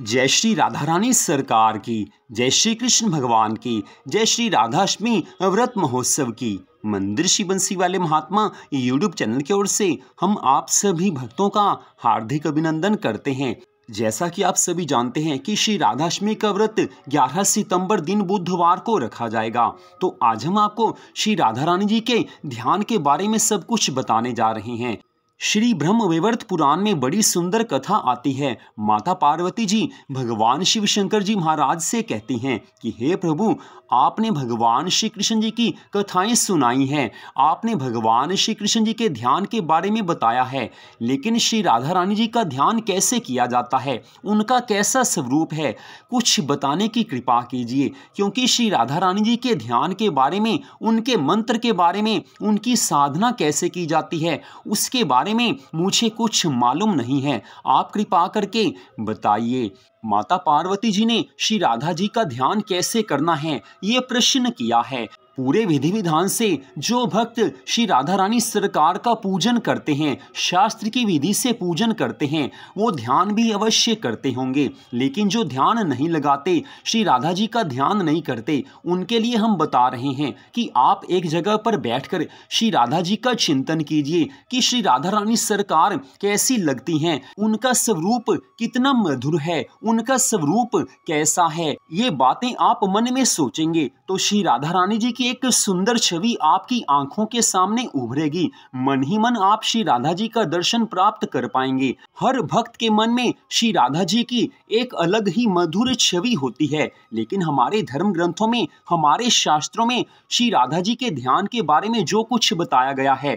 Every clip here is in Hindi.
जय श्री राधा रानी सरकार की जय श्री कृष्ण भगवान की जय श्री राधाष्टमी व्रत महोत्सव की मंदिर श्री बंसी वाले महात्मा यूट्यूब चैनल की ओर से हम आप सभी भक्तों का हार्दिक अभिनंदन करते हैं जैसा कि आप सभी जानते हैं कि श्री राधाष्टमी का व्रत 11 सितंबर दिन बुधवार को रखा जाएगा तो आज हम आपको श्री राधा रानी जी के ध्यान के बारे में सब कुछ बताने जा रहे हैं श्री ब्रह्म विवर्त पुराण में बड़ी सुंदर कथा आती है माता पार्वती जी भगवान शिव शंकर जी महाराज से कहती हैं कि हे प्रभु आपने भगवान श्री कृष्ण जी की कथाएं सुनाई हैं आपने भगवान श्री कृष्ण जी के ध्यान के बारे में बताया है लेकिन श्री राधा रानी जी का ध्यान कैसे किया जाता है उनका कैसा स्वरूप है कुछ बताने की कृपा कीजिए क्योंकि श्री राधा रानी जी के ध्यान के बारे में उनके मंत्र के बारे में उनकी साधना कैसे की जाती है उसके बारे बारे में मुझे कुछ मालूम नहीं है आप कृपा करके बताइए माता पार्वती जी ने श्री राधा जी का ध्यान कैसे करना है ये प्रश्न किया है पूरे विधि विधान से जो भक्त श्री राधा रानी सरकार का पूजन करते हैं शास्त्र की विधि से पूजन करते हैं वो ध्यान भी अवश्य करते होंगे लेकिन जो ध्यान नहीं लगाते श्री राधा जी का ध्यान नहीं करते उनके लिए हम बता रहे हैं कि आप एक जगह पर बैठकर श्री राधा जी का चिंतन कीजिए कि श्री राधा रानी सरकार कैसी लगती हैं उनका स्वरूप कितना मधुर है उनका स्वरूप कैसा है ये बातें आप मन में सोचेंगे तो श्री राधा रानी जी की की एक सुंदर छवि आपकी आंखों के सामने उभरेगी मन ही मन आप श्री राधा जी का दर्शन प्राप्त कर पाएंगे हर भक्त के मन में श्री राधा जी की एक अलग ही मधुर छवि होती है लेकिन हमारे धर्म ग्रंथों में हमारे शास्त्रों में श्री राधा जी के ध्यान के बारे में जो कुछ बताया गया है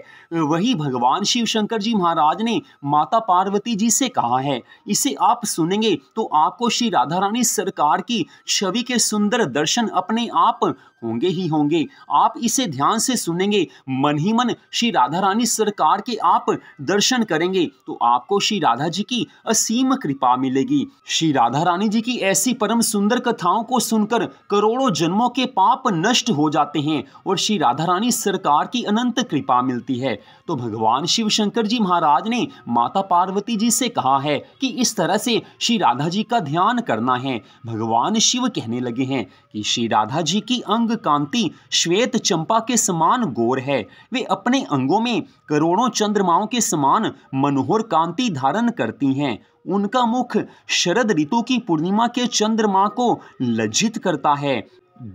वही भगवान शिव शंकर जी महाराज ने माता पार्वती जी से कहा है इसे आप सुनेंगे तो आपको श्री राधा रानी सरकार की छवि के सुंदर दर्शन अपने आप होंगे ही होंगे सुनेंगे आप इसे ध्यान से सुनेंगे मन ही मन श्री राधा रानी सरकार के आप दर्शन करेंगे तो आपको श्री राधा जी की असीम कृपा मिलेगी श्री राधा रानी जी की ऐसी परम सुंदर कथाओं को सुनकर करोड़ों जन्मों के पाप नष्ट हो जाते हैं और श्री राधा रानी सरकार की अनंत कृपा मिलती है तो भगवान शिव शंकर जी महाराज ने माता पार्वती जी से कहा है कि इस तरह से श्री राधा जी का ध्यान करना है भगवान शिव कहने लगे हैं कि श्री राधा जी की अंग कांति श्वेत चंपा के समान गोर है वे अपने अंगों में करोड़ों चंद्रमाओं के समान मनोहर कांति धारण करती हैं उनका मुख शरद ऋतु की पूर्णिमा के चंद्रमा को लज्जित करता है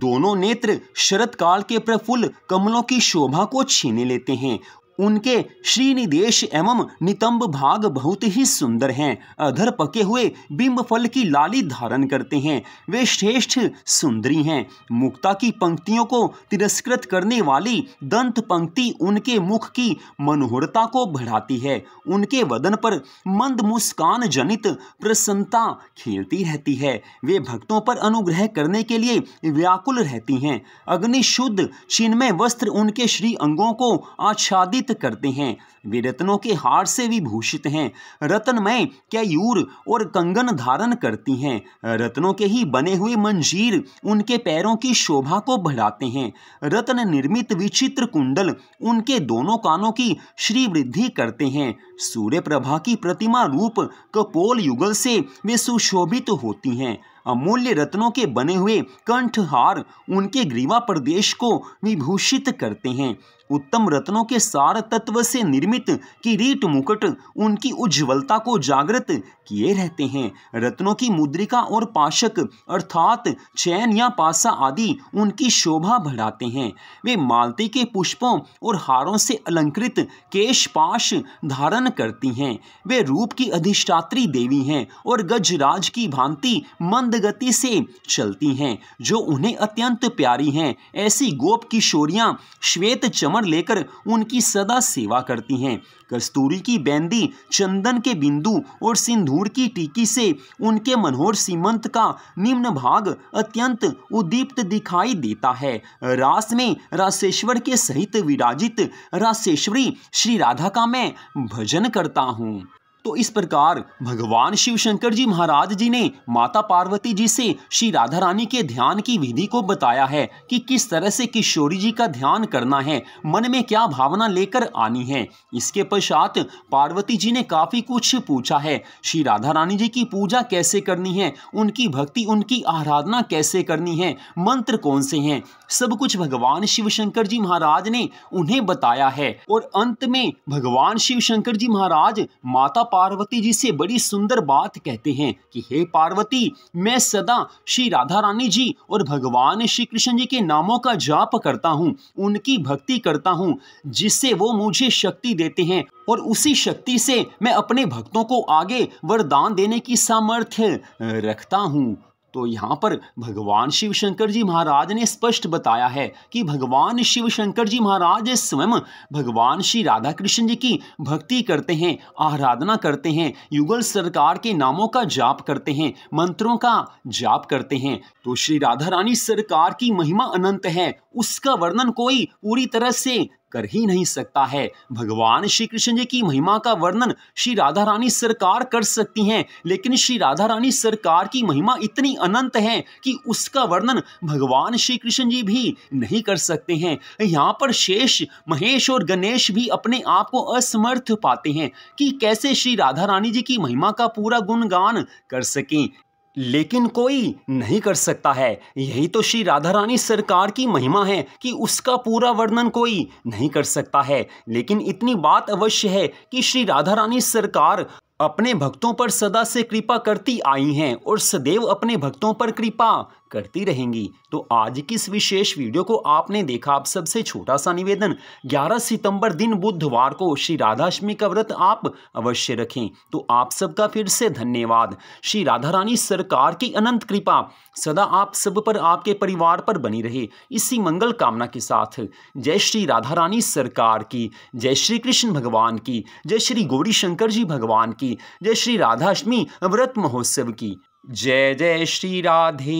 दोनों नेत्र शरत काल के प्रफुल्ल कमलों की शोभा को छीने लेते हैं उनके श्रीनिदेश एवं नितंब भाग बहुत ही सुंदर हैं अधर पके हुए बिंब फल की लाली धारण करते हैं वे श्रेष्ठ सुंदरी हैं मुक्ता की पंक्तियों को तिरस्कृत करने वाली दंत पंक्ति उनके मुख की मनोहरता को बढ़ाती है उनके वदन पर मंद मुस्कान जनित प्रसन्नता खेलती रहती है वे भक्तों पर अनुग्रह करने के लिए व्याकुल रहती हैं अग्निशुद्ध चिन्मय वस्त्र उनके श्री अंगों को आच्छादित भूषित करते हैं वे रत्नों के हार से भी भूषित हैं रत्नमय कैयूर और कंगन धारण करती हैं रत्नों के ही बने हुए मंजीर उनके पैरों की शोभा को बढ़ाते हैं रत्न निर्मित विचित्र कुंडल उनके दोनों कानों की श्री वृद्धि करते हैं सूर्य प्रभा की प्रतिमा रूप कपोल युगल से वे सुशोभित होती हैं अमूल्य रत्नों के बने हुए कंठहार उनके ग्रीवा प्रदेश को विभूषित करते हैं उत्तम रत्नों के सार तत्व से निर्मित किरीट मुकुट उनकी उज्ज्वलता को जागृत किए रहते हैं रत्नों की मुद्रिका और पाशक अर्थात चैन या पासा आदि उनकी शोभा बढ़ाते हैं वे मालती के पुष्पों और हारों से अलंकृत केश पाश धारण करती हैं वे रूप की अधिष्ठात्री देवी हैं और गजराज की भांति मंद गति से चलती हैं जो उन्हें अत्यंत प्यारी हैं ऐसी गोप किशोरियाँ श्वेत चमक भ्रमण लेकर उनकी सदा सेवा करती हैं कस्तूरी की बेंदी चंदन के बिंदु और सिंदूर की टीकी से उनके मनोहर सीमंत का निम्न भाग अत्यंत उदीप्त दिखाई देता है रास में राशेश्वर के सहित विराजित राशेश्वरी श्री राधा का मैं भजन करता हूँ तो इस प्रकार भगवान शिव शंकर जी महाराज जी ने माता पार्वती जी से श्री राधा रानी के ध्यान की विधि को बताया है कि किस तरह से किशोरी जी का ध्यान करना है मन में क्या भावना लेकर आनी है इसके पश्चात पार्वती जी ने काफ़ी कुछ पूछा है श्री राधा रानी जी की पूजा कैसे करनी है उनकी भक्ति उनकी आराधना कैसे करनी है मंत्र कौन से हैं सब कुछ भगवान शिव शंकर जी महाराज ने उन्हें बताया है और अंत में भगवान शिव शंकर जी महाराज माता पार्वती जी से बड़ी सुंदर बात कहते हैं कि हे पार्वती मैं सदा श्री राधा रानी जी और भगवान श्री कृष्ण जी के नामों का जाप करता हूँ उनकी भक्ति करता हूँ जिससे वो मुझे शक्ति देते हैं और उसी शक्ति से मैं अपने भक्तों को आगे वरदान देने की सामर्थ्य रखता हूँ तो यहाँ पर भगवान शिव शंकर जी महाराज ने स्पष्ट बताया है कि भगवान शिव शंकर जी महाराज स्वयं भगवान श्री राधा कृष्ण जी की भक्ति करते हैं आराधना करते हैं युगल सरकार के नामों का जाप करते हैं मंत्रों का जाप करते हैं तो श्री राधा रानी सरकार की महिमा अनंत है उसका वर्णन कोई पूरी तरह से कर ही नहीं सकता है भगवान श्री कृष्ण जी की महिमा का वर्णन श्री राधा रानी सरकार कर सकती हैं लेकिन श्री राधा रानी सरकार की महिमा इतनी अनंत है कि उसका वर्णन भगवान श्री कृष्ण जी भी नहीं कर सकते हैं यहाँ पर शेष महेश और गणेश भी अपने आप को असमर्थ पाते हैं कि कैसे श्री राधा रानी जी की महिमा का पूरा गुणगान कर सकें लेकिन कोई नहीं कर सकता है यही तो श्री राधा रानी सरकार की महिमा है कि उसका पूरा वर्णन कोई नहीं कर सकता है लेकिन इतनी बात अवश्य है कि श्री राधा रानी सरकार अपने भक्तों पर सदा से कृपा करती आई हैं और सदैव अपने भक्तों पर कृपा करती रहेंगी तो आज की इस विशेष वीडियो को आपने देखा आप सबसे छोटा सा निवेदन 11 सितंबर दिन बुधवार को श्री राधाष्टमी का व्रत आप अवश्य रखें तो आप सबका फिर से धन्यवाद श्री राधा रानी सरकार की अनंत कृपा सदा आप सब पर आपके परिवार पर बनी रहे इसी मंगल कामना के साथ जय श्री राधा रानी सरकार की जय श्री कृष्ण भगवान की जय श्री गौरी शंकर जी भगवान की जय श्री राधाष्टमी व्रत महोत्सव की जय जय श्री राधे